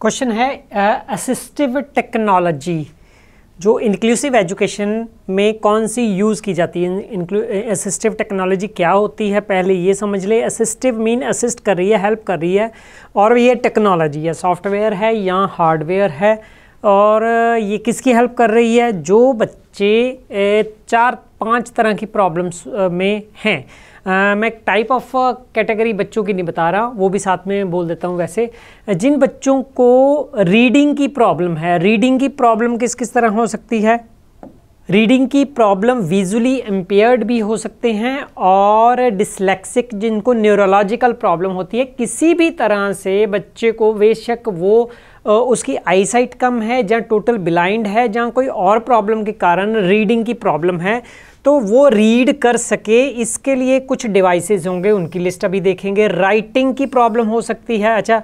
question है assistive uh, technology जो inclusive education में कौन सी यूज़ की जाती है असिस्टिव टेक्नोलॉजी क्या होती है पहले ये समझ ले असिस्टिव मीन असिस्ट कर रही है हेल्प कर रही है और ये टेक्नोलॉजी है सॉफ्टवेयर है या हार्डवेयर है और ये किसकी हेल्प कर रही है जो बच्चे चार पांच तरह की प्रॉब्लम्स में हैं आ, मैं टाइप ऑफ कैटेगरी बच्चों की नहीं बता रहा वो भी साथ में बोल देता हूँ वैसे जिन बच्चों को रीडिंग की प्रॉब्लम है रीडिंग की प्रॉब्लम किस किस तरह हो सकती है रीडिंग की प्रॉब्लम विजुअली एम्पेयर्ड भी हो सकते हैं और डिसलेक्सिक जिनको न्यूरोलॉजिकल प्रॉब्लम होती है किसी भी तरह से बच्चे को बेशक वो उसकी आईसाइट कम है या टोटल ब्लाइंड है या कोई और प्रॉब्लम के कारण रीडिंग की प्रॉब्लम है तो वो रीड कर सके इसके लिए कुछ डिवाइसेस होंगे उनकी लिस्ट अभी देखेंगे राइटिंग की प्रॉब्लम हो सकती है अच्छा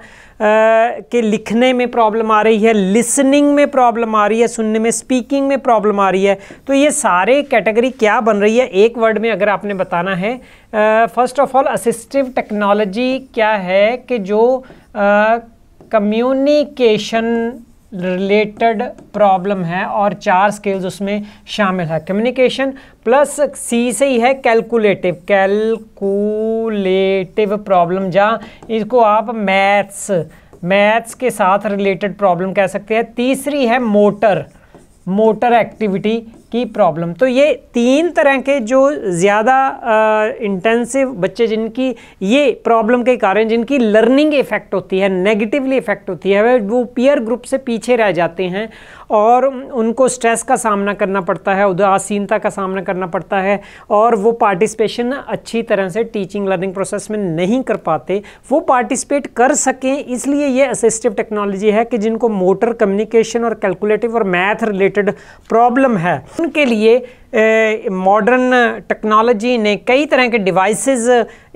कि लिखने में प्रॉब्लम आ रही है लिसनिंग में प्रॉब्लम आ रही है सुनने में स्पीकिंग में प्रॉब्लम आ रही है तो ये सारे कैटेगरी क्या बन रही है एक वर्ड में अगर आपने बताना है first of all assistive technology क्या है कि जो कम्युनिकेशन uh, रिलेटेड प्रॉब्लम है और चार स्किल्स उसमें शामिल है कम्युनिकेशन प्लस सी से ही है कैलकुलेटिव कैलकुलेटिव प्रॉब्लम जहाँ इसको आप मैथ्स मैथ्स के साथ रिलेटेड प्रॉब्लम कह सकते हैं तीसरी है मोटर मोटर एक्टिविटी की प्रॉब्लम तो ये तीन तरह के जो ज़्यादा इंटेंसिव बच्चे जिनकी ये प्रॉब्लम के कारण जिनकी लर्निंग इफ़ेक्ट होती है नेगेटिवली इफ़ेक्ट होती है वो पीयर ग्रुप से पीछे रह जाते हैं और उनको स्ट्रेस का सामना करना पड़ता है उदासीनता का सामना करना पड़ता है और वो पार्टिसिपेशन अच्छी तरह से टीचिंग लर्निंग प्रोसेस में नहीं कर पाते वो पार्टिसिपेट कर सकें इसलिए ये असिस्टिव टेक्नोलॉजी है कि जिनको मोटर कम्युनिकेशन और कैलकुलेटिव और मैथ रिलेटेड प्रॉब्लम है के लिए मॉडर्न टेक्नोलॉजी ने कई तरह के डिवाइसेस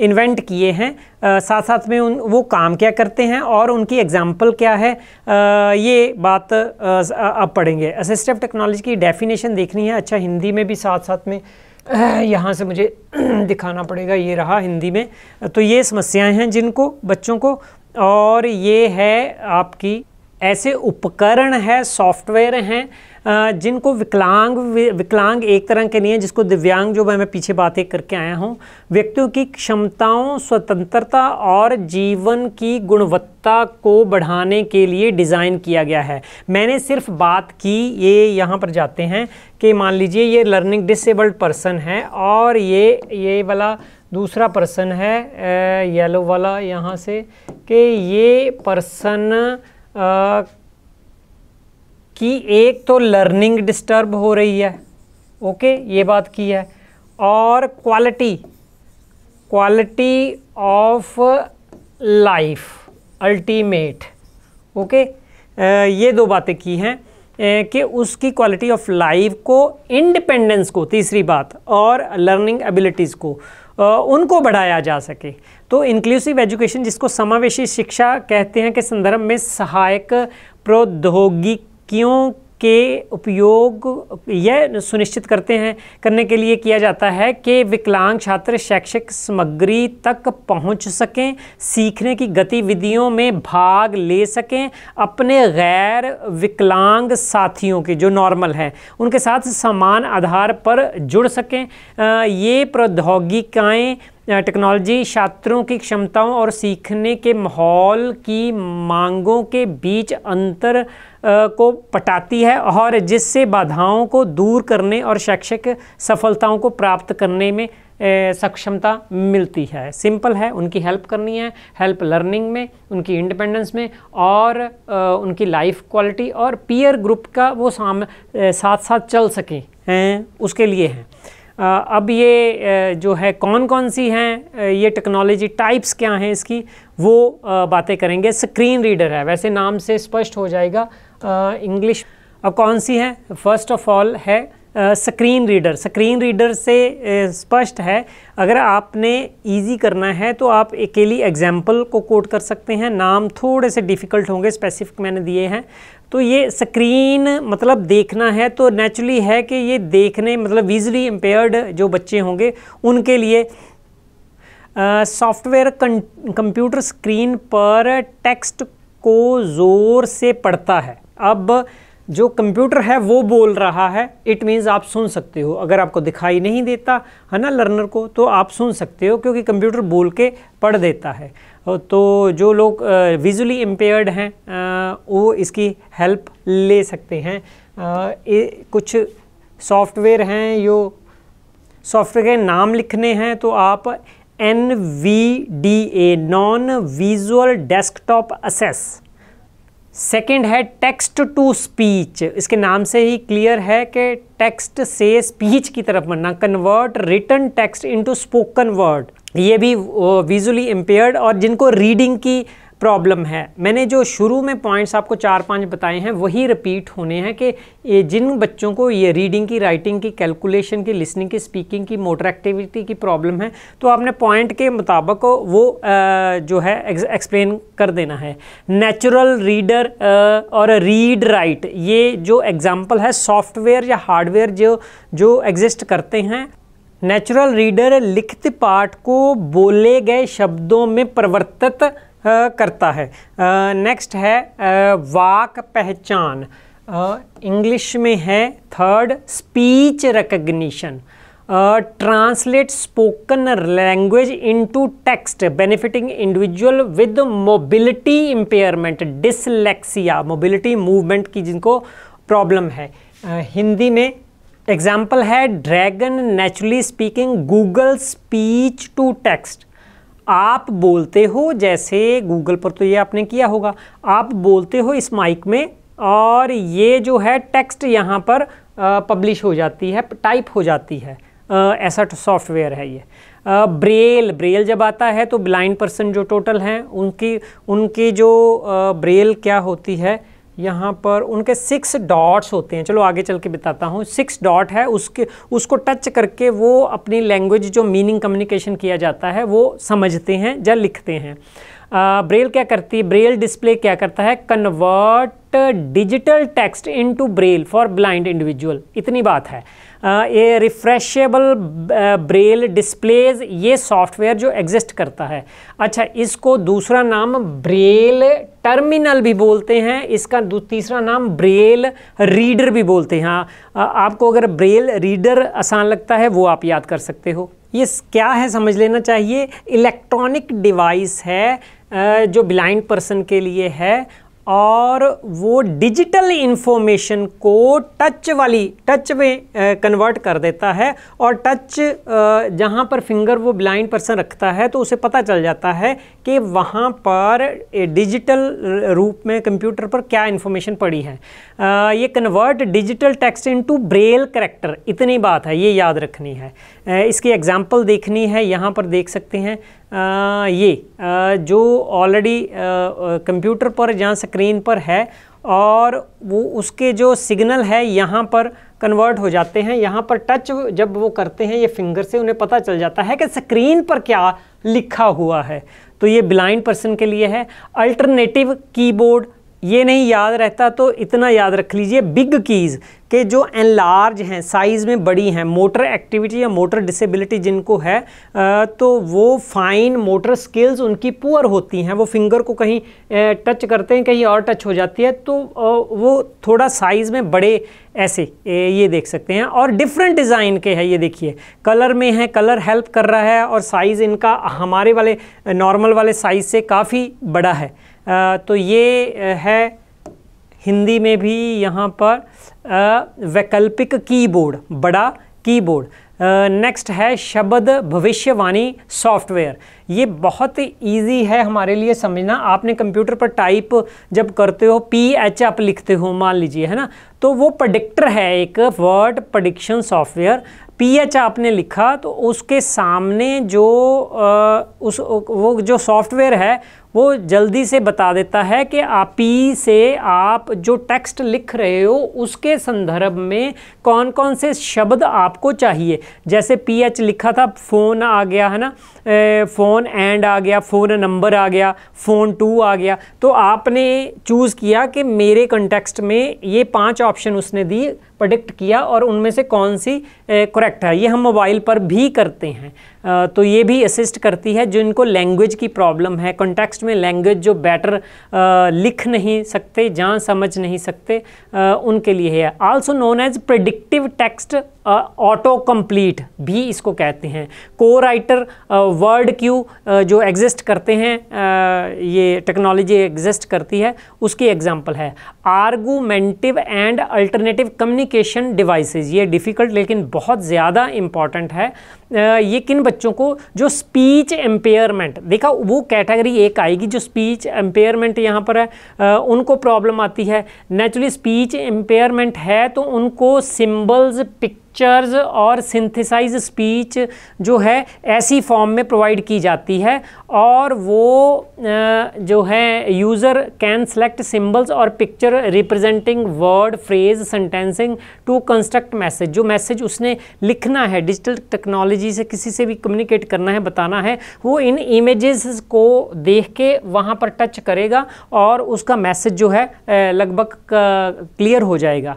इन्वेंट किए हैं आ, साथ साथ में उन वो काम क्या करते हैं और उनकी एग्जांपल क्या है आ, ये बात आप पढ़ेंगे असिस्टिव टेक्नोलॉजी की डेफिनेशन देखनी है अच्छा हिंदी में भी साथ साथ में यहाँ से मुझे दिखाना पड़ेगा ये रहा हिंदी में तो ये समस्याएं हैं जिनको बच्चों को और ये है आपकी ऐसे उपकरण है सॉफ्टवेयर हैं जिनको विकलांग विकलांग एक तरह के नहीं है जिसको दिव्यांग जो मैं पीछे बातें करके आया हूँ व्यक्तियों की क्षमताओं स्वतंत्रता और जीवन की गुणवत्ता को बढ़ाने के लिए डिज़ाइन किया गया है मैंने सिर्फ बात की ये यहाँ पर जाते हैं कि मान लीजिए ये लर्निंग डिसेबल्ड पर्सन है और ये ये वाला दूसरा पर्सन है येलो वाला यहाँ से कि ये पर्सन कि एक तो लर्निंग डिस्टर्ब हो रही है ओके ये बात की है और quality quality of life ultimate okay ये दो बातें की हैं कि उसकी क्वालिटी ऑफ लाइफ को इंडिपेंडेंस को तीसरी बात और लर्निंग एबिलिटीज़ को उनको बढ़ाया जा सके तो इंक्लूसिव एजुकेशन जिसको समावेशी शिक्षा कहते हैं के संदर्भ में सहायक प्रौद्योगिक क्यों के उपयोग यह सुनिश्चित करते हैं करने के लिए किया जाता है कि विकलांग छात्र शैक्षिक सामग्री तक पहुंच सकें सीखने की गतिविधियों में भाग ले सकें अपने गैर विकलांग साथियों के जो नॉर्मल हैं उनके साथ समान आधार पर जुड़ सकें ये प्रौद्योगिकाएँ टेक्नोलॉजी छात्रों की क्षमताओं और सीखने के माहौल की मांगों के बीच अंतर को पटाती है और जिससे बाधाओं को दूर करने और शैक्षिक सफलताओं को प्राप्त करने में सक्षमता मिलती है सिंपल है उनकी हेल्प करनी है हेल्प लर्निंग में उनकी इंडिपेंडेंस में और उनकी लाइफ क्वालिटी और पीयर ग्रुप का वो साम साथ साथ चल सकें हैं उसके लिए हैं अब ये जो है कौन कौन सी हैं ये टेक्नोलॉजी टाइप्स क्या हैं इसकी वो बातें करेंगे स्क्रीन रीडर है वैसे नाम से स्पष्ट हो जाएगा इंग्लिश अब कौन सी है फर्स्ट ऑफ ऑल है स्क्रीन रीडर स्क्रीन रीडर से स्पष्ट है अगर आपने इजी करना है तो आप अकेली एग्जाम्पल को कोट कर सकते हैं नाम थोड़े से डिफ़िकल्ट होंगे स्पेसिफिक मैंने दिए हैं तो ये स्क्रीन मतलब देखना है तो नेचुरली है कि ये देखने मतलब विजली इम्पेयर्ड जो बच्चे होंगे उनके लिए सॉफ्टवेयर कंप्यूटर स्क्रीन पर टेक्स्ट को ज़ोर से पढ़ता है अब जो कंप्यूटर है वो बोल रहा है इट मीन्स आप सुन सकते हो अगर आपको दिखाई नहीं देता है ना लर्नर को तो आप सुन सकते हो क्योंकि कंप्यूटर बोल के पढ़ देता है तो जो लोग विजुअली इम्पेयर्ड हैं वो इसकी हेल्प ले सकते हैं ए, कुछ सॉफ्टवेयर हैं जो सॉफ्टवेयर के नाम लिखने हैं तो आप N V D A non visual desktop access second है टेक्स्ट टू स्पीच इसके नाम से ही क्लियर है कि टेक्स्ट से स्पीच की तरफ बनना convert written text into spoken word ये भी विजुअली इम्पेयर्ड और जिनको रीडिंग की प्रॉब्लम है मैंने जो शुरू में पॉइंट्स आपको चार पांच बताए हैं वही रिपीट होने हैं कि ये जिन बच्चों को ये रीडिंग की राइटिंग की कैलकुलेशन की लिसनिंग की स्पीकिंग की मोटर एक्टिविटी की प्रॉब्लम है तो आपने पॉइंट के मुताबिक वो जो है एक्सप्लेन कर देना है नेचुरल रीडर और रीड राइट ये जो एग्ज़ाम्पल है सॉफ्टवेयर या हार्डवेयर जो जो एग्जिस्ट करते हैं नेचुरल रीडर लिखित पाठ को बोले गए शब्दों में परिवर्तित करता है नेक्स्ट है वाक पहचान इंग्लिश में है third speech recognition translate spoken language into text benefiting individual with mobility impairment dyslexia mobility movement की जिनको प्रॉब्लम है uh, हिंदी में एग्जाम्पल है dragon naturally speaking Google speech to text आप बोलते हो जैसे गूगल पर तो ये आपने किया होगा आप बोलते हो इस माइक में और ये जो है टेक्स्ट यहाँ पर पब्लिश हो जाती है टाइप हो जाती है ऐसा तो सॉफ्टवेयर है ये ब्रेल ब्रेल जब आता है तो ब्लाइंड पर्सन जो टोटल हैं उनकी उनकी जो ब्रेल क्या होती है यहाँ पर उनके सिक्स डॉट्स होते हैं चलो आगे चल के बताता हूँ सिक्स डॉट है उसके उसको टच करके वो अपनी लैंग्वेज जो मीनिंग कम्युनिकेशन किया जाता है वो समझते हैं या लिखते हैं आ, ब्रेल क्या करती है ब्रेल डिस्प्ले क्या करता है convert digital text into braille for blind individual इतनी बात है ये रिफ्रेशेबल ब्रेल डिस्प्लेज ये सॉफ्टवेयर जो एग्जिस्ट करता है अच्छा इसको दूसरा नाम ब्रेल टर्मिनल भी बोलते हैं इसका तीसरा नाम ब्रेल रीडर भी बोलते हैं हाँ आपको अगर ब्रेल रीडर आसान लगता है वो आप याद कर सकते हो ये क्या है समझ लेना चाहिए इलेक्ट्रॉनिक डिवाइस है जो ब्लाइंड पर्सन के लिए है और वो डिजिटल इंफॉर्मेशन को टच वाली टच में कन्वर्ट कर देता है और टच जहाँ पर फिंगर वो ब्लाइंड पर्सन रखता है तो उसे पता चल जाता है कि वहाँ पर डिजिटल रूप में कंप्यूटर पर क्या इन्फॉर्मेशन पड़ी है ये convert digital text into braille character इतनी बात है ये याद रखनी है इसकी एग्जाम्पल देखनी है यहाँ पर देख सकते हैं आ, ये आ, जो ऑलरेडी कंप्यूटर पर जहाँ स्क्रीन पर है और वो उसके जो सिग्नल है यहाँ पर कन्वर्ट हो जाते हैं यहाँ पर टच जब वो करते हैं ये फिंगर से उन्हें पता चल जाता है कि स्क्रीन पर क्या लिखा हुआ है तो ये ब्लाइंड पर्सन के लिए है अल्टरनेटिव कीबोर्ड ये नहीं याद रहता तो इतना याद रख लीजिए बिग कीज़ के जो एनलार्ज हैं साइज़ में बड़ी हैं मोटर एक्टिविटी या मोटर डिसेबिलिटी जिनको है तो वो फाइन मोटर स्किल्स उनकी पुअर होती हैं वो फिंगर को कहीं टच करते हैं कहीं और टच हो जाती है तो वो थोड़ा साइज़ में बड़े ऐसे ये देख सकते हैं और डिफरेंट डिज़ाइन के हैं ये देखिए कलर में है कलर हेल्प कर रहा है और साइज़ इनका हमारे वाले नॉर्मल वाले साइज़ से काफ़ी बड़ा है तो ये है हिंदी में भी यहाँ पर वैकल्पिक कीबोर्ड बड़ा कीबोर्ड नेक्स्ट है शब्द भविष्यवाणी सॉफ्टवेयर ये बहुत इजी है हमारे लिए समझना आपने कंप्यूटर पर टाइप जब करते हो पी एच आप लिखते हो मान लीजिए है ना तो वो प्रडिक्टर है एक word prediction software P H आपने लिखा तो उसके सामने जो आ, उस वो जो सॉफ्टवेयर है वो जल्दी से बता देता है कि आप ही से आप जो टेक्स्ट लिख रहे हो उसके संदर्भ में कौन कौन से शब्द आपको चाहिए जैसे पी एच लिखा था फ़ोन आ गया है ना फ़ोन एंड आ गया फ़ोन नंबर आ गया फ़ोन टू आ गया तो आपने चूज़ किया कि मेरे कंटेक्स्ट में ये पांच ऑप्शन उसने दिए प्रडिक्ट किया और उनमें से कौन सी करेक्ट है ये हम मोबाइल पर भी करते हैं तो ये भी असिस्ट करती है जो इनको लैंग्वेज की प्रॉब्लम है कॉन्टेक्स्ट में लैंग्वेज जो बेटर लिख नहीं सकते जहाँ समझ नहीं सकते उनके लिए है also known as predictive text auto complete भी इसको कहते हैं को राइटर वर्ड क्यू जो एग्जिस्ट करते हैं uh, ये टेक्नोलॉजी एग्जिस्ट करती है उसकी एग्जांपल है argumentative and alternative communication devices ये डिफ़िकल्ट लेकिन बहुत ज़्यादा इम्पॉर्टेंट है ये किन बच्चों को जो स्पीच एम्पेयरमेंट देखा वो कैटेगरी एक आएगी जो स्पीच एम्पेयरमेंट यहाँ पर है उनको प्रॉब्लम आती है नेचुरली स्पीच एम्पेयरमेंट है तो उनको सिम्बल्स पिक पिक्चर्स और सिंथेसाइज स्पीच जो है ऐसी फॉर्म में प्रोवाइड की जाती है और वो जो है यूज़र कैन सेलेक्ट सिंबल्स और picture representing word phrase sentencing to construct message जो मैसेज उसने लिखना है डिजिटल टेक्नोलॉजी टेक्नोलॉजी से किसी से भी कम्युनिकेट करना है बताना है वो इन इमेजेस को देख के वहाँ पर टच करेगा और उसका मैसेज जो है लगभग क्लियर हो जाएगा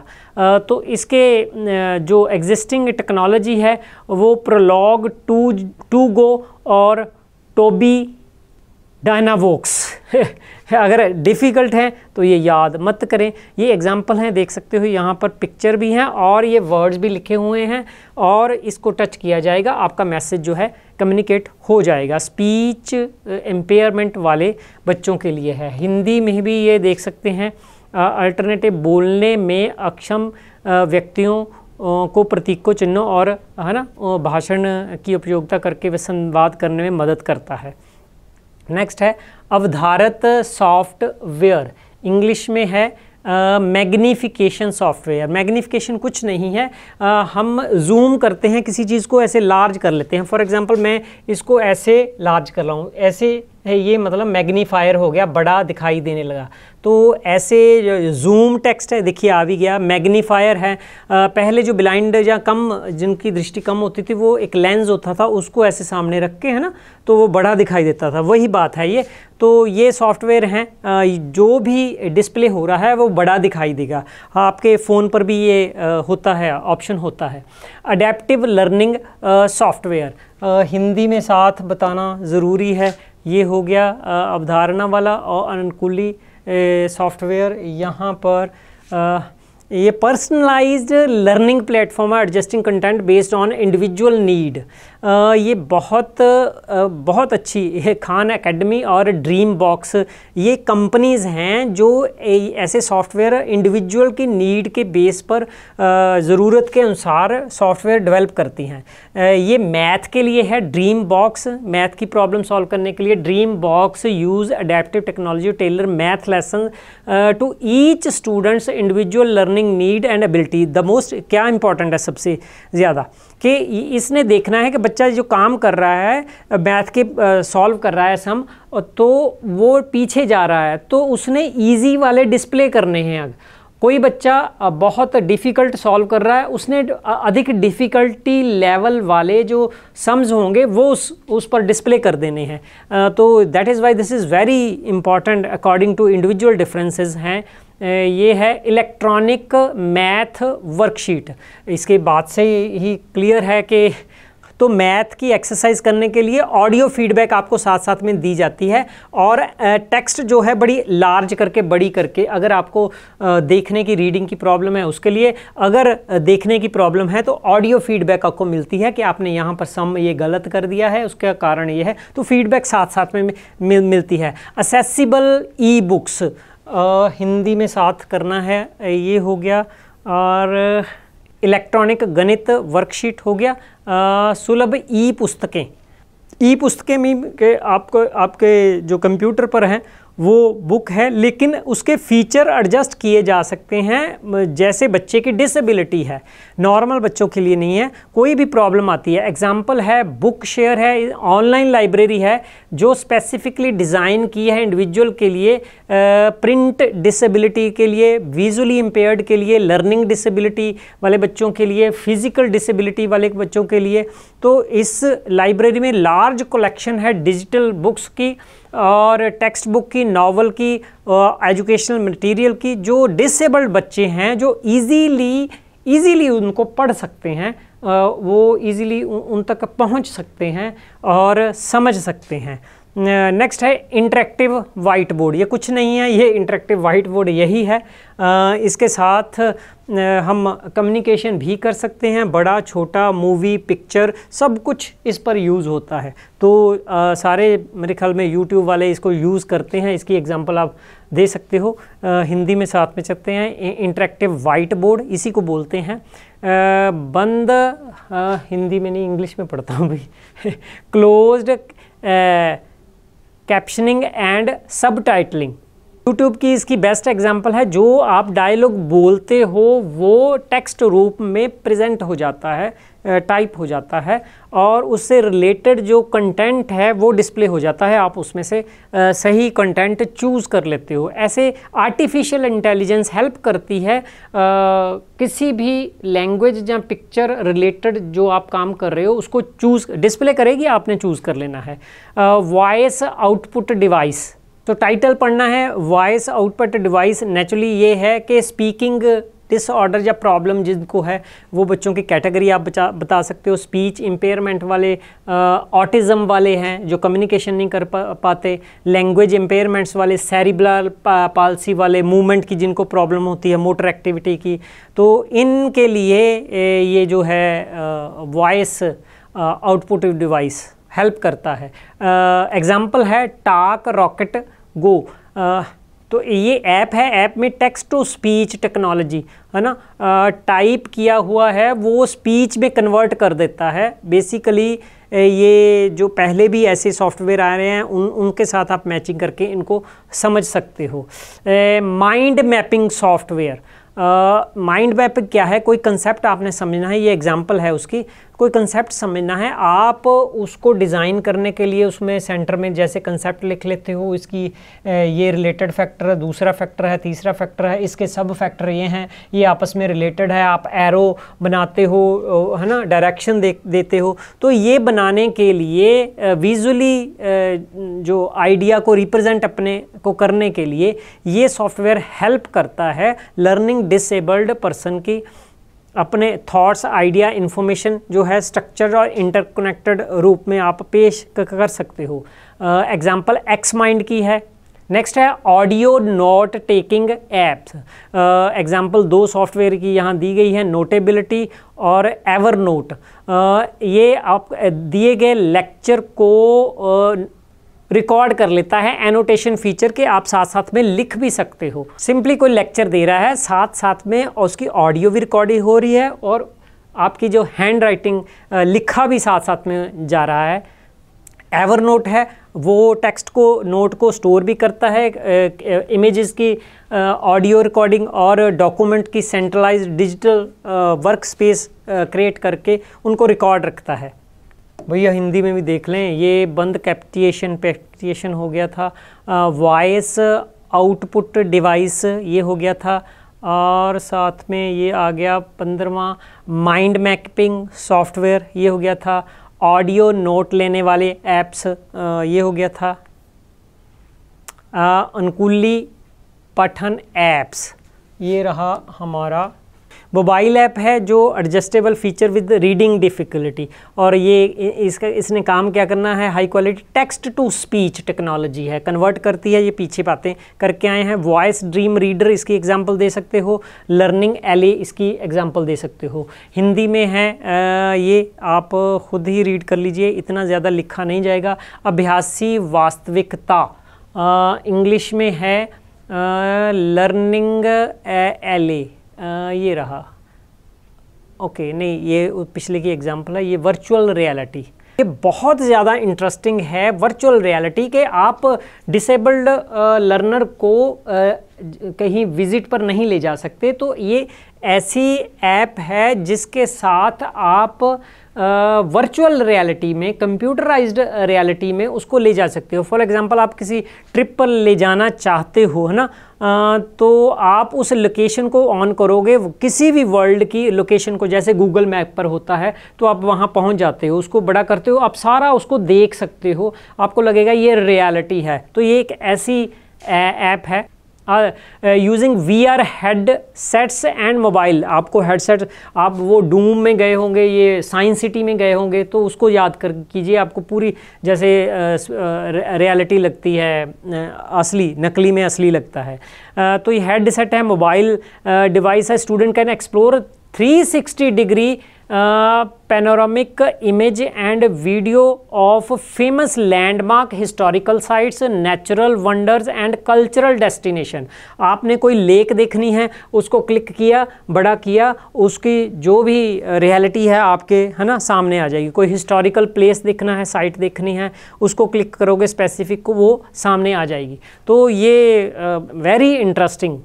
तो इसके जो एग्जिस्टिंग टेक्नोलॉजी है वो प्रोलॉग टू टू गो और टोबी डायनावोक्स है अगर डिफ़िकल्ट हैं तो ये याद मत करें ये एग्ज़ाम्पल हैं देख सकते हो यहाँ पर पिक्चर भी हैं और ये वर्ड्स भी लिखे हुए हैं और इसको टच किया जाएगा आपका मैसेज जो है कम्युनिकेट हो जाएगा स्पीच एम्पेयरमेंट वाले बच्चों के लिए है हिंदी में भी ये देख सकते हैं अल्टरनेटिव बोलने में अक्षम व्यक्तियों को प्रतीक को चिन्हों और है ना भाषण की उपयोगिता करके वे संवाद करने में मदद करता है नेक्स्ट है अवधारत सॉफ्टवेयर इंग्लिश में है मैग्नीफिकेशन सॉफ्टवेयर मैग्नीफिकेशन कुछ नहीं है uh, हम जूम करते हैं किसी चीज़ को ऐसे लार्ज कर लेते हैं फॉर एग्जांपल मैं इसको ऐसे लार्ज कर रहा हूँ ऐसे ये मतलब मैग्नीफायर हो गया बड़ा दिखाई देने लगा तो ऐसे जूम टेक्स्ट है देखिए आ भी गया मैग्नीफायर है आ, पहले जो ब्लाइंड या कम जिनकी दृष्टि कम होती थी वो एक लेंस होता था उसको ऐसे सामने रख के है ना तो वो बड़ा दिखाई देता था वही बात है ये तो ये सॉफ्टवेयर हैं जो भी डिस्प्ले हो रहा है वो बड़ा दिखाई देगा आपके फ़ोन पर भी ये होता है ऑप्शन होता है अडेप्टिव लर्निंग सॉफ्टवेयर हिंदी में साथ बताना ज़रूरी है ये हो गया अवधारणा वाला और अनुकूली सॉफ्टवेयर यहाँ पर आ, ये पर्सनलाइज्ड लर्निंग प्लेटफॉर्म है adjusting content based on individual need ये बहुत बहुत अच्छी है खान एकेडमी और ड्रीम बॉक्स ये कंपनीज़ हैं जो ऐसे सॉफ्टवेयर इंडिविजुअल की नीड के बेस पर ज़रूरत के अनुसार सॉफ्टवेयर डेवलप करती हैं ये मैथ के लिए है ड्रीम बॉक्स मैथ की प्रॉब्लम सॉल्व करने के लिए dream box use adaptive technology tailor math lesson to each students individual learning need and ability the most क्या इंपॉर्टेंट है सबसे ज़्यादा कि इसने देखना है कि बच्चा जो काम कर रहा है मैथ के सॉल्व कर रहा है सम तो वो पीछे जा रहा है तो उसने ईजी वाले डिस्प्ले करने हैं अगर कोई बच्चा बहुत डिफ़िकल्ट सॉल्व कर रहा है उसने अधिक डिफ़िकल्टी लेवल वाले जो सम्स होंगे वो उस उस पर डिस्प्ले कर देने हैं तो that is why this is very important according to individual differences हैं ये है इलेक्ट्रॉनिक मैथ वर्कशीट इसके बाद से ही क्लियर है कि तो मैथ की एक्सरसाइज करने के लिए ऑडियो फीडबैक आपको साथ साथ में दी जाती है और टेक्स्ट जो है बड़ी लार्ज करके बड़ी करके अगर आपको देखने की रीडिंग की प्रॉब्लम है उसके लिए अगर देखने की प्रॉब्लम है तो ऑडियो फीडबैक आपको मिलती है कि आपने यहाँ पर सम ये गलत कर दिया है उसका कारण ये है तो फीडबैक साथ साथ में मिलती है असेसिबल ई बुक्स आ, हिंदी में साथ करना है ये हो गया और इलेक्ट्रॉनिक गणित वर्कशीट हो गया सुलभ ई पुस्तकें ई पुस्तकें में के आपको आपके जो कंप्यूटर पर हैं वो बुक है लेकिन उसके फीचर एडजस्ट किए जा सकते हैं जैसे बच्चे की डिसेबिलिटी है नॉर्मल बच्चों के लिए नहीं है कोई भी प्रॉब्लम आती है एग्जाम्पल है बुक शेयर है ऑनलाइन लाइब्रेरी है जो स्पेसिफिकली डिज़ाइन की है इंडिविजुअल के लिए प्रिंट डिसेबिलिटी के लिए विजुअली इम्पेयर्ड के लिए लर्निंग डिसेबिलिटी वाले बच्चों के लिए फिज़िकल डिसेबिलिटी वाले बच्चों के लिए तो इस लाइब्रेरी में लार्ज कलेक्शन है डिजिटल बुक्स की और टेक्स्ट बुक की नावल की एजुकेशनल मटेरियल की जो डिसेबल्ड बच्चे हैं जो इजीली इजीली उनको पढ़ सकते हैं वो इजीली उन तक पहुंच सकते हैं और समझ सकते हैं नेक्स्ट है इंटरेक्टिव वाइट बोर्ड ये कुछ नहीं है ये इंटरेक्टिव वाइट बोर्ड यही है आ, इसके साथ हम कम्युनिकेशन भी कर सकते हैं बड़ा छोटा मूवी पिक्चर सब कुछ इस पर यूज़ होता है तो आ, सारे मेरे ख्याल में यूट्यूब वाले इसको यूज़ करते हैं इसकी एग्ज़ाम्पल आप दे सकते हो आ, हिंदी में साथ में चलते हैं इंटरेक्टिव वाइट बोर्ड इसी को बोलते हैं आ, बंद आ, हिंदी में नहीं इंग्लिश में पढ़ता हूँ भाई closed captioning and subtitling YouTube की इसकी बेस्ट एग्जाम्पल है जो आप डायलॉग बोलते हो वो टेक्स्ट रूप में प्रेजेंट हो जाता है टाइप हो जाता है और उससे रिलेटेड जो कंटेंट है वो डिस्प्ले हो जाता है आप उसमें से सही कंटेंट चूज़ कर लेते हो ऐसे आर्टिफिशियल इंटेलिजेंस हेल्प करती है आ, किसी भी लैंग्वेज या पिक्चर रिलेटेड जो आप काम कर रहे हो उसको चूज़ डिस्प्ले करेगी आपने चूज़ कर लेना है वॉइस आउटपुट डिवाइस तो टाइटल पढ़ना है वॉइस आउटपुट डिवाइस नेचुरली ये है कि स्पीकिंग डिसऑर्डर या प्रॉब्लम जिनको है वो बच्चों की कैटेगरी आप बचा बता सकते हो स्पीच इम्पेयरमेंट वाले ऑटिज़म वाले हैं जो कम्युनिकेशन नहीं कर पा, पाते लैंग्वेज इम्पेयरमेंट्स वाले सैरिबलर पा, पालसी वाले मूवमेंट की जिनको प्रॉब्लम होती है मोटर एक्टिविटी की तो इनके लिए ये जो है वॉइस आउटपुट डिवाइस हेल्प करता है एग्ज़ाम्पल है टाक रॉकेट गो तो ये ऐप है ऐप में टेक्स्ट टू स्पीच टेक्नोलॉजी है ना टाइप किया हुआ है वो स्पीच में कन्वर्ट कर देता है बेसिकली ये जो पहले भी ऐसे सॉफ्टवेयर आ रहे हैं उन उनके साथ आप मैचिंग करके इनको समझ सकते हो mind mapping software mind map क्या है कोई कंसेप्ट आपने समझना है ये एग्जाम्पल है उसकी कोई कंसेप्ट समझना है आप उसको डिज़ाइन करने के लिए उसमें सेंटर में जैसे कंसेप्ट लिख लेते हो इसकी ये रिलेटेड फैक्टर है दूसरा फैक्टर है तीसरा फैक्टर है इसके सब फैक्टर ये हैं ये आपस में रिलेटेड है आप एरो बनाते हो है ना डायरेक्शन दे देते हो तो ये बनाने के लिए विजुअली जो आइडिया को रिप्रेजेंट अपने को करने के लिए ये सॉफ्टवेयर हेल्प करता है लर्निंग डिसेबल्ड पर्सन की अपने थॉट्स आइडिया इन्फॉर्मेशन जो है स्ट्रक्चर और इंटरकनेक्टेड रूप में आप पेश कर सकते हो एग्जाम्पल एक्स माइंड की है नेक्स्ट है audio note taking apps example दो सॉफ्टवेयर की यहाँ दी गई है नोटेबिलिटी और एवर नोट uh, ये आप दिए गए लेक्चर को uh, रिकॉर्ड कर लेता है एनोटेशन फीचर के आप साथ साथ में लिख भी सकते हो सिंपली कोई लेक्चर दे रहा है साथ साथ में उसकी ऑडियो भी रिकॉर्डिंग हो रही है और आपकी जो हैंड राइटिंग लिखा भी साथ साथ में जा रहा है एवर नोट है वो टेक्स्ट को नोट को स्टोर भी करता है इमेजेस की ऑडियो रिकॉर्डिंग और डॉक्यूमेंट की centralise digital work space create करके उनको रिकॉर्ड रखता है भैया हिंदी में भी देख लें ये बंद कैप्टिएशन पैप्टिएशन हो गया था वॉइस आउटपुट डिवाइस ये हो गया था और साथ में ये आ गया पंद्रवा माइंड मैपिंग सॉफ्टवेयर ये हो गया था ऑडियो नोट लेने वाले ऐप्स ये हो गया था अनुकूली पठन ऐप्स ये रहा हमारा मोबाइल ऐप है जो adjustable feature with reading difficulty और ये इसका इसने काम क्या करना है high quality text to speech technology है कन्वर्ट करती है ये पीछे बातें करके आए हैं वॉइस ड्रीम रीडर इसकी एग्जांपल दे सकते हो लर्निंग एले इसकी एग्जांपल दे सकते हो हिंदी में है आ, ये आप खुद ही रीड कर लीजिए इतना ज़्यादा लिखा नहीं जाएगा अभ्यासी वास्तविकता इंग्लिश में है लर्निंग एले ये रहा ओके नहीं ये पिछले की एग्जांपल है ये वर्चुअल रियलिटी ये बहुत ज़्यादा इंटरेस्टिंग है वर्चुअल रियलिटी के आप डिसेबल्ड लर्नर को कहीं विजिट पर नहीं ले जा सकते तो ये ऐसी ऐप है जिसके साथ आप वर्चुअल रियलिटी में कंप्यूटराइज्ड रियलिटी में उसको ले जा सकते हो फॉर एग्जांपल आप किसी ट्रिप पर ले जाना चाहते हो है ना आ, तो आप उस लोकेशन को ऑन करोगे किसी भी वर्ल्ड की लोकेशन को जैसे गूगल मैप पर होता है तो आप वहाँ पहुँच जाते हो उसको बड़ा करते हो आप सारा उसको देख सकते हो आपको लगेगा ये रियलिटी है तो ये एक ऐसी ऐप है using V R headsets and mobile आपको हेडसेट आप वो डूम में गए होंगे ये साइंस सिटी में गए होंगे तो उसको याद कर कीजिए आपको पूरी जैसे रियलिटी लगती है असली नकली में असली लगता है तो ये हेडसेट है मोबाइल डिवाइस है student can explore 360 sixty degree panoramic image and video of famous landmark historical sites natural wonders and cultural destination आपने कोई लेक देखनी है उसको क्लिक किया बड़ा किया उसकी जो भी रियलिटी है आपके है ना सामने आ जाएगी कोई हिस्टोरिकल प्लेस देखना है साइट देखनी है उसको क्लिक करोगे स्पेसिफिक को वो सामने आ जाएगी तो ये वेरी uh, इंटरेस्टिंग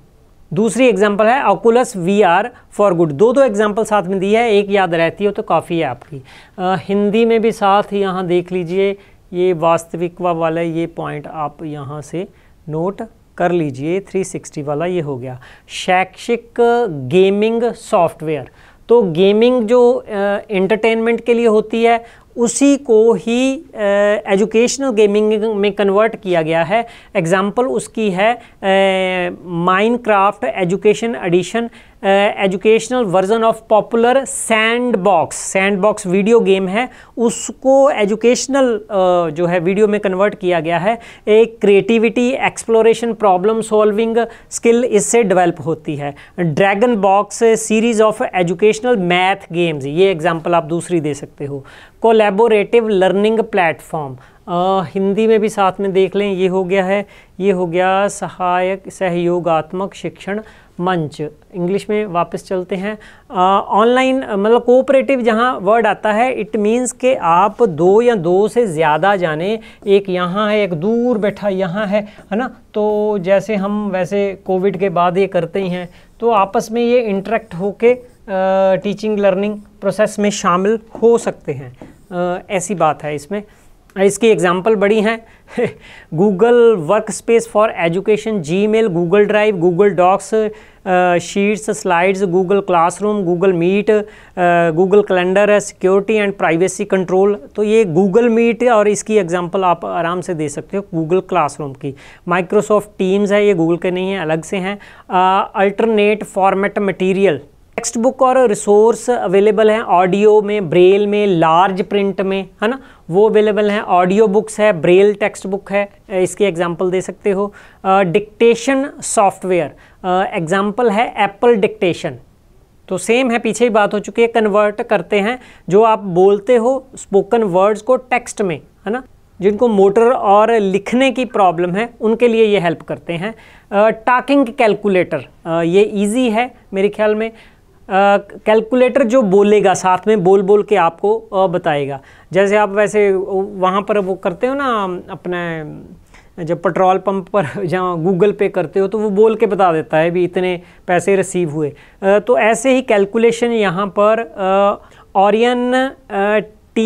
दूसरी एग्जाम्पल है Oculus V R for good दो दो एग्जाम्पल साथ में दी है एक याद रहती हो तो काफ़ी है आपकी आ, हिंदी में भी साथ यहाँ देख लीजिए ये वास्तविक वाला ये पॉइंट आप यहाँ से नोट कर लीजिए 360 वाला ये हो गया शैक्षिक गेमिंग सॉफ्टवेयर तो गेमिंग जो एंटरटेनमेंट के लिए होती है उसी को ही एजुकेशनल गेमिंग में कन्वर्ट किया गया है एग्ज़ाम्पल उसकी है Minecraft education edition educational version of popular sandbox sandbox video game है उसको एजुकेशनल uh, जो है वीडियो में कन्वर्ट किया गया है एक creativity exploration problem solving skill इससे डेवलप होती है dragon box series of educational math games ये एग्जाम्पल आप दूसरी दे सकते हो कोलेबोरेटिव लर्निंग प्लेटफॉर्म हिंदी में भी साथ में देख लें ये हो गया है ये हो गया सहायक सहयोगात्मक शिक्षण मंच इंग्लिश में वापस चलते हैं ऑनलाइन मतलब कोऑपरेटिव जहाँ वर्ड आता है इट मीन्स के आप दो या दो से ज़्यादा जाने एक यहाँ है एक दूर बैठा यहाँ है है ना तो जैसे हम वैसे कोविड के बाद ये करते ही हैं तो आपस में ये इंटरेक्ट होके टीचिंग लर्निंग प्रोसेस में शामिल हो सकते हैं आ, ऐसी बात है इसमें इसकी एग्जाम्पल बड़ी हैं Google workspace for education Gmail Google drive Google docs sheets slides Google classroom Google meet Google calendar है सिक्योरिटी एंड प्राइवेसी कंट्रोल तो ये गूगल मीट और इसकी एग्जांपल आप आराम से दे सकते हो गूगल क्लासरूम की माइक्रोसॉफ्ट टीम्स है ये गूगल के नहीं है अलग से हैं alternate format material text book और रिसोर्स अवेलेबल हैं ऑडियो में ब्रेल में लार्ज प्रिंट में है ना वो अवेलेबल हैं ऑडियो बुक्स है ब्रेल टेक्स्ट बुक है इसकी एग्जांपल दे सकते हो डिक्टेशन सॉफ्टवेयर एग्जांपल है एप्पल डिक्टेशन तो सेम है पीछे ही बात हो चुकी है कन्वर्ट करते हैं जो आप बोलते हो स्पोकन वर्ड्स को टेक्स्ट में है ना जिनको मोटर और लिखने की प्रॉब्लम है उनके लिए ये हेल्प करते हैं टाकिंग कैलकुलेटर ये इजी है मेरे ख्याल में कैलकुलेटर जो बोलेगा साथ में बोल बोल के आपको बताएगा जैसे आप वैसे वहाँ पर वो करते हो ना अपने जब पेट्रोल पंप पर जहाँ गूगल पे करते हो तो वो बोल के बता देता है भी इतने पैसे रिसीव हुए तो ऐसे ही कैलकुलेशन यहाँ पर Orion T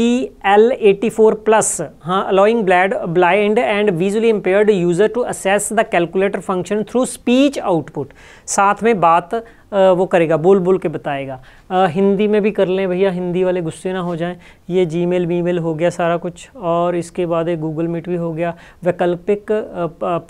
L eighty four plus हाँ अलाउिंग ब्लैड blind and visually impaired user to access the calculator function through speech output साथ में बात वो करेगा बोल बोल के बताएगा आ, हिंदी में भी कर लें भैया हिंदी वाले गुस्से ना हो जाएं ये जी मेल वी मेल हो गया सारा कुछ और इसके बाद एक गूगल मीट भी हो गया वैकल्पिक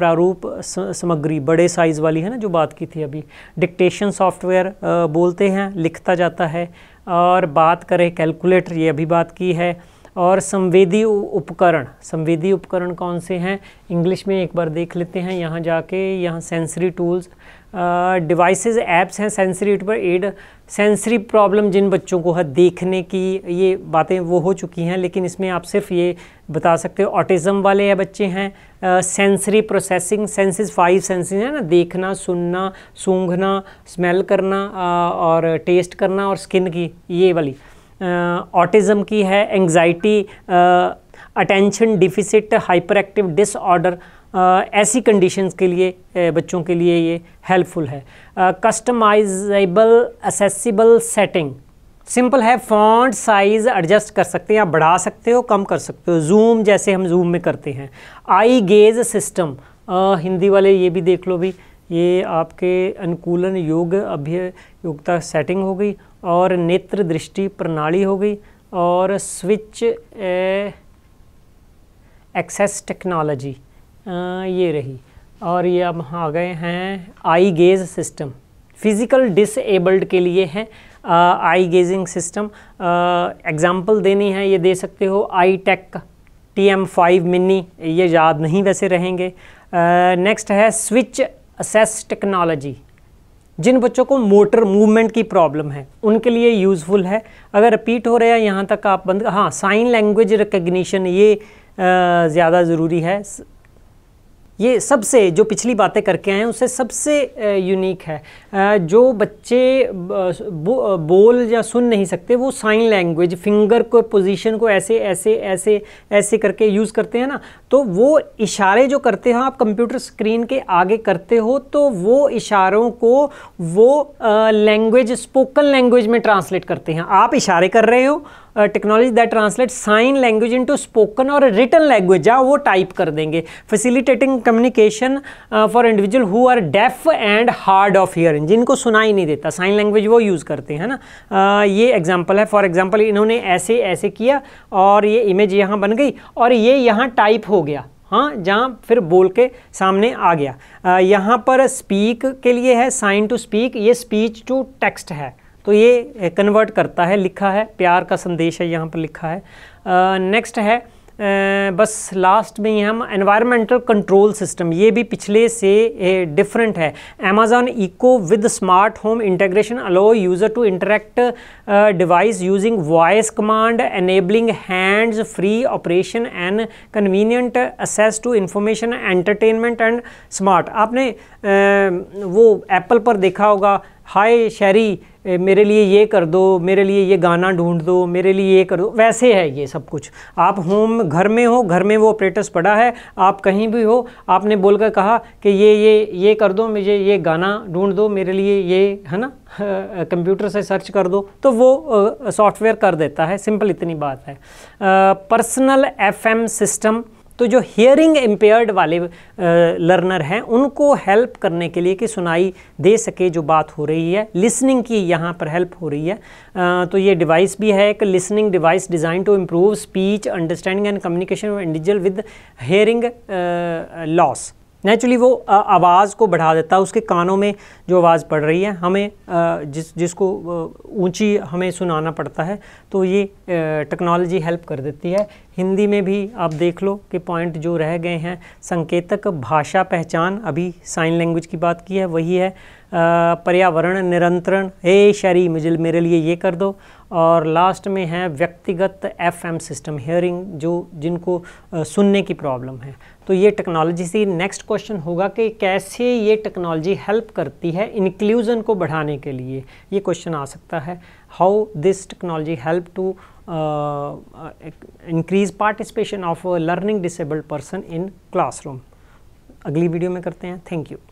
प्रारूप सामग्री बड़े साइज़ वाली है ना जो बात की थी अभी डिक्टेशन सॉफ्टवेयर बोलते हैं लिखता जाता है और बात करें कैलकुलेटर ये अभी बात की है और संवेदी उपकरण संवेदी उपकरण कौन से हैं इंग्लिश में एक बार देख लेते हैं यहाँ जाके यहाँ सेंसरी टूल्स डिवाइसेस एप्स हैं सेंसरी पर एड सेंसरी प्रॉब्लम जिन बच्चों को है देखने की ये बातें वो हो चुकी हैं लेकिन इसमें आप सिर्फ ये बता सकते हो ऑटिज़म वाले या बच्चे हैं sensory processing senses five senses है ना देखना सुनना सूंघना स्मेल करना आ, और टेस्ट करना और स्किन की ये वाली ऑटिज़म की है anxiety attention deficit hyperactive disorder ऐसी कंडीशंस के लिए बच्चों के लिए ये हेल्पफुल है कस्टमाइजेबल एसेसिबल सेटिंग सिंपल है फॉन्ट साइज़ एडजस्ट कर सकते हैं आप बढ़ा सकते हो कम कर सकते हो जूम जैसे हम जूम में करते हैं आई गेज सिस्टम हिंदी वाले ये भी देख लो भी ये आपके अनुकूलन योग्य अभ्य योग्यता सेटिंग हो गई और नेत्र दृष्टि प्रणाली हो गई और स्विच एक्सेस टेक्नोलॉजी ये रही और ये अब आ गए हैं eye gaze system physical disabled के लिए है आई गेजिंग सिस्टम एग्ज़ाम्पल देनी है ये दे सकते हो आई टेक का टी एम फाइव मिनी ये याद नहीं वैसे रहेंगे नेक्स्ट है स्विच असेस टेक्नोलॉजी जिन बच्चों को मोटर मूवमेंट की प्रॉब्लम है उनके लिए यूज़फुल है अगर रिपीट हो रहा है यहाँ तक आप बंद हाँ साइन लैंग्वेज रिकग्निशन ये ज़्यादा ज़रूरी है ये सबसे जो पिछली बातें करके आए हैं उससे सबसे यूनिक है जो बच्चे बोल या सुन नहीं सकते वो साइन लैंग्वेज फिंगर को पोजीशन को ऐसे ऐसे ऐसे ऐसे करके यूज़ करते हैं ना तो वो इशारे जो करते हो आप कंप्यूटर स्क्रीन के आगे करते हो तो वो इशारों को वो लैंग्वेज स्पोकन लैंग्वेज में ट्रांसलेट करते हैं आप इशारे कर रहे हो technology that translate sign language into spoken और रिटन लैंग्वेज आ वो टाइप कर देंगे facilitating communication for individual who are deaf and hard of hearing जिनको सुनाई नहीं देता साइन लैंग्वेज वो यूज़ करते हैं ना uh, ये एग्जाम्पल है फॉर एग्जाम्पल इन्होंने ऐसे ऐसे किया और ये इमेज यहाँ बन गई और ये यहाँ टाइप हो गया हाँ जहाँ फिर बोल के सामने आ गया यहाँ पर स्पीक के लिए है साइन टू स्पीक ये स्पीच टू टेक्स्ट है तो ये कन्वर्ट करता है लिखा है प्यार का संदेश है यहाँ पर लिखा है नेक्स्ट है आ, बस लास्ट में ही हम एनवायरमेंटल कंट्रोल सिस्टम ये भी पिछले से डिफरेंट है Amazon Echo with smart home integration allow user to interact device using voice command enabling hands free operation and convenient access to information entertainment and smart आपने वो Apple पर देखा होगा हाय शहरी मेरे लिए ये कर दो मेरे लिए ये गाना ढूंढ दो मेरे लिए ये कर दो वैसे है ये सब कुछ आप होम घर में हो घर में वो ऑपरेटर्स पड़ा है आप कहीं भी हो आपने बोल कर कहा कि ये ये ये कर दो मुझे ये गाना ढूंढ दो मेरे लिए ये है ना कंप्यूटर से सर्च कर दो तो वो सॉफ्टवेयर कर देता है सिंपल इतनी बात है पर्सनल एफएम सिस्टम तो जो हियरिंग एम्पेयर्ड वाले लर्नर हैं उनको हेल्प करने के लिए कि सुनाई दे सके जो बात हो रही है लिसनिंग की यहाँ पर हेल्प हो रही है आ, तो ये डिवाइस भी है एक listening device design to improve speech understanding and communication individual with hearing loss naturally वो आवाज़ को बढ़ा देता है उसके कानों में जो आवाज़ पड़ रही है हमें जिस जिसको ऊंची हमें सुनाना पड़ता है तो ये टेक्नोलॉजी हेल्प कर देती है हिंदी में भी आप देख लो कि पॉइंट जो रह गए हैं संकेतक भाषा पहचान अभी साइन लैंग्वेज की बात की है वही है पर्यावरण निरंतरण हे शरी मुझे मेरे लिए ये कर दो और लास्ट में है व्यक्तिगत एफएम सिस्टम हेयरिंग जो जिनको सुनने की प्रॉब्लम है तो ये टेक्नोलॉजी से नेक्स्ट क्वेश्चन होगा कि कैसे ये टेक्नोलॉजी हेल्प करती है इंक्लूजन को बढ़ाने के लिए ये क्वेश्चन आ सकता है how this technology help to increase participation of learning disabled person in classroom अगली वीडियो में करते हैं थैंक यू